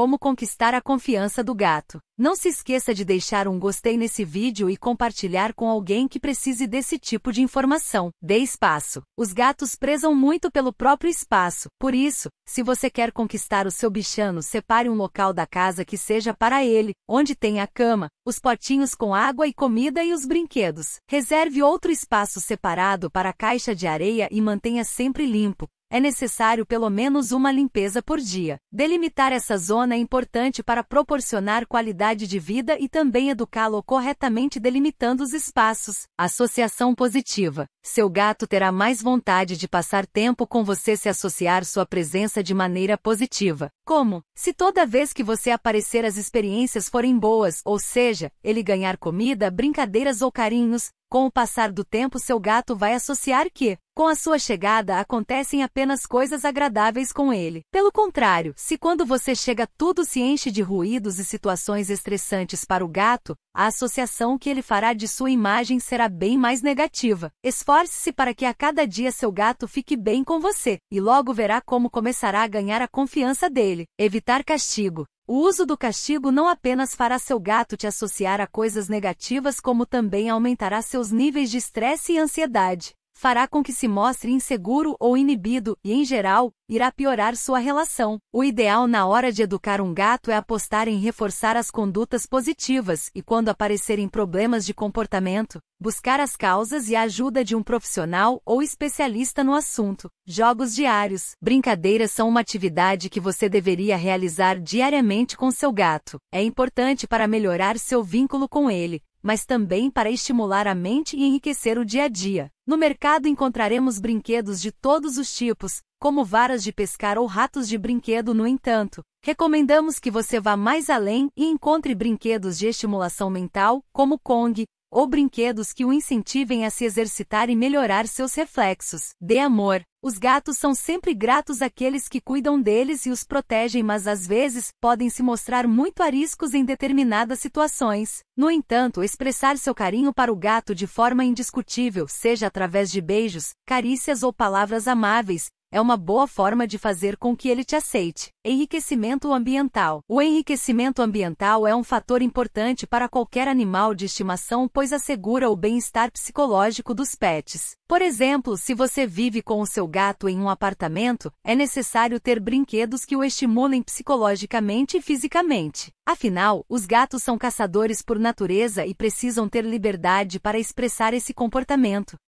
Como conquistar a confiança do gato. Não se esqueça de deixar um gostei nesse vídeo e compartilhar com alguém que precise desse tipo de informação. Dê espaço. Os gatos prezam muito pelo próprio espaço. Por isso, se você quer conquistar o seu bichano, separe um local da casa que seja para ele, onde tem a cama, os potinhos com água e comida e os brinquedos. Reserve outro espaço separado para a caixa de areia e mantenha sempre limpo, é necessário pelo menos uma limpeza por dia. Delimitar essa zona é importante para proporcionar qualidade de vida e também educá-lo corretamente delimitando os espaços. Associação positiva. Seu gato terá mais vontade de passar tempo com você se associar sua presença de maneira positiva. Como? Se toda vez que você aparecer as experiências forem boas, ou seja, ele ganhar comida, brincadeiras ou carinhos, com o passar do tempo, seu gato vai associar que, com a sua chegada, acontecem apenas coisas agradáveis com ele. Pelo contrário, se quando você chega tudo se enche de ruídos e situações estressantes para o gato, a associação que ele fará de sua imagem será bem mais negativa. Esforce-se para que a cada dia seu gato fique bem com você, e logo verá como começará a ganhar a confiança dele. Evitar castigo. O uso do castigo não apenas fará seu gato te associar a coisas negativas, como também aumentará seus níveis de estresse e ansiedade fará com que se mostre inseguro ou inibido e, em geral, irá piorar sua relação. O ideal na hora de educar um gato é apostar em reforçar as condutas positivas e, quando aparecerem problemas de comportamento, buscar as causas e a ajuda de um profissional ou especialista no assunto. Jogos diários. Brincadeiras são uma atividade que você deveria realizar diariamente com seu gato. É importante para melhorar seu vínculo com ele, mas também para estimular a mente e enriquecer o dia a dia. No mercado encontraremos brinquedos de todos os tipos, como varas de pescar ou ratos de brinquedo, no entanto, recomendamos que você vá mais além e encontre brinquedos de estimulação mental, como Kong, ou brinquedos que o incentivem a se exercitar e melhorar seus reflexos. Dê amor. Os gatos são sempre gratos àqueles que cuidam deles e os protegem, mas às vezes podem se mostrar muito ariscos em determinadas situações. No entanto, expressar seu carinho para o gato de forma indiscutível, seja através de beijos, carícias ou palavras amáveis, é uma boa forma de fazer com que ele te aceite. Enriquecimento ambiental. O enriquecimento ambiental é um fator importante para qualquer animal de estimação, pois assegura o bem-estar psicológico dos pets. Por exemplo, se você vive com o seu gato em um apartamento, é necessário ter brinquedos que o estimulem psicologicamente e fisicamente. Afinal, os gatos são caçadores por natureza e precisam ter liberdade para expressar esse comportamento.